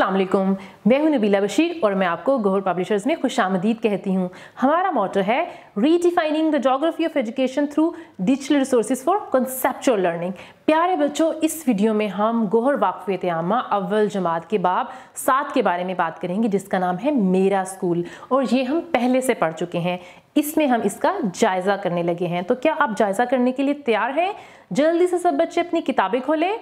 असलम मैं हूं नबीला बशीर और मैं आपको गोहर पब्लिशर्स में खुश आमदीद कहती हूँ हमारा मोटर है redefining the geography of education through digital resources for conceptual learning प्यारे बच्चों इस वीडियो में हम गोहर वाकफियत आमा अव्वल जमात के बाब सात के बारे में बात करेंगे जिसका नाम है मेरा स्कूल और ये हम पहले से पढ़ चुके हैं इसमें हम इसका जायज़ा करने लगे हैं तो क्या आप जायज़ा करने के लिए तैयार हैं जल्दी से सब बच्चे अपनी किताबें खोलें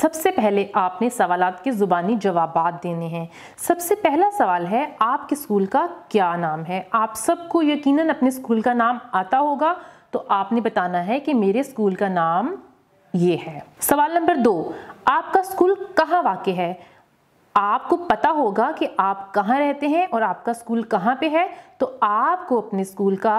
सबसे पहले आपने सवाल के ज़ुबानी जवाब देने हैं सबसे पहला सवाल है आपके स्कूल का क्या नाम है आप सबको यकीनन अपने स्कूल स्कूल का नाम आता होगा तो आपने बताना है कि मेरे स्कूल का नाम ये है सवाल नंबर दो आपका स्कूल कहाँ वाक़ है आपको पता होगा कि आप कहाँ रहते हैं और आपका स्कूल कहाँ पे है तो आपको अपने स्कूल का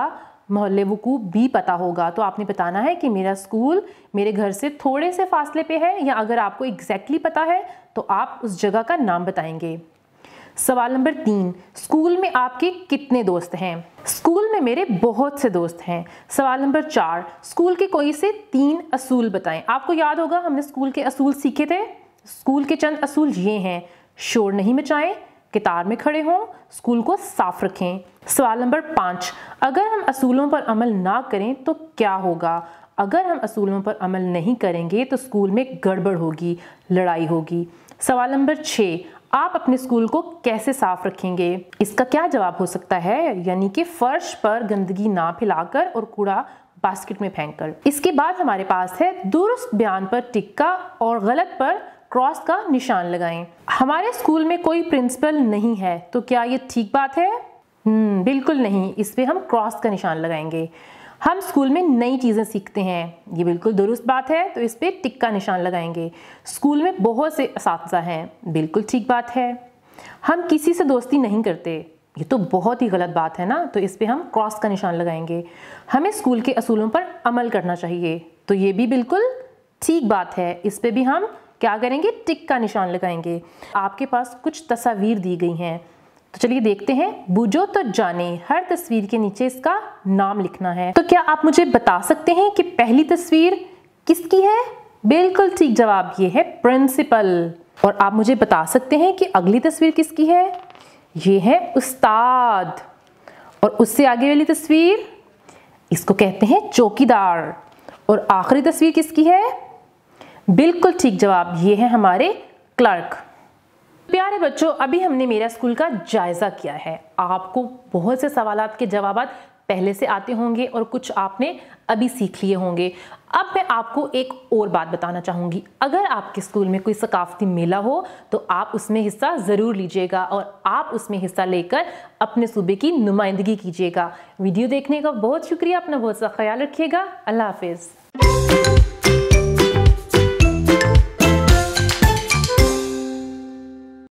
मोहल्ले वकू भी पता होगा तो आपने बताना है कि मेरा स्कूल मेरे घर से थोड़े से फासले पे है या अगर आपको एग्जैक्टली exactly पता है तो आप उस जगह का नाम बताएंगे सवाल नंबर तीन स्कूल में आपके कितने दोस्त हैं स्कूल में मेरे बहुत से दोस्त हैं सवाल नंबर चार स्कूल के कोई से तीन असूल बताएं आपको याद होगा हमने स्कूल के असूल सीखे थे स्कूल के चंद असूल ये हैं शोर नहीं मचाएं कितार में खड़े हों स्कूल को साफ रखें सवाल नंबर पाँच अगर हम असूलों पर अमल ना करें तो क्या होगा अगर हम असूलों पर अमल नहीं करेंगे तो स्कूल में गड़बड़ होगी लड़ाई होगी सवाल नंबर छः आप अपने स्कूल को कैसे साफ रखेंगे इसका क्या जवाब हो सकता है यानी कि फर्श पर गंदगी ना फैलाकर और कूड़ा बास्केट में फेंक कर इसके बाद हमारे पास है दुरुस्त बयान पर टिक्का और गलत पर क्रॉस का निशान लगाएं हमारे स्कूल में कोई प्रिंसिपल नहीं है तो क्या ये ठीक बात है हम्म, बिल्कुल नहीं इस पर हम क्रॉस का निशान लगाएंगे हम स्कूल में नई चीज़ें सीखते हैं ये बिल्कुल दुरुस्त बात है तो इस पर टिक का निशान लगाएंगे स्कूल में बहुत से इस हैं बिल्कुल ठीक बात है हम किसी से दोस्ती नहीं करते ये तो बहुत ही गलत बात है ना तो इस पर हम क्रॉस का निशान लगाएंगे हमें स्कूल के असूलों पर अमल करना चाहिए तो ये भी बिल्कुल ठीक बात है इस पर भी हम क्या करेंगे टिक का निशान लगाएंगे आपके पास कुछ तस्वीर दी गई हैं तो चलिए देखते हैं बुझो तो जाने हर तस्वीर के नीचे इसका नाम लिखना है तो क्या आप मुझे बता सकते हैं कि पहली तस्वीर किसकी है बिल्कुल ठीक जवाब ये है प्रिंसिपल और आप मुझे बता सकते हैं कि अगली तस्वीर किसकी है ये है उस्ताद और उससे आगे वाली तस्वीर इसको कहते हैं चौकीदार और आखिरी तस्वीर किसकी है बिल्कुल ठीक जवाब ये है हमारे क्लर्क प्यारे बच्चों अभी हमने मेरा स्कूल का जायज़ा किया है आपको बहुत से सवाल के जवाब पहले से आते होंगे और कुछ आपने अभी सीख लिए होंगे अब मैं आपको एक और बात बताना चाहूँगी अगर आपके स्कूल में कोई सकाफती मेला हो तो आप उसमें हिस्सा ज़रूर लीजिएगा और आप उसमें हिस्सा लेकर अपने सूबे की नुमाइंदगी कीजिएगा वीडियो देखने का बहुत शुक्रिया अपना बहुत सा ख्याल रखिएगा अल्लाह हाफिज़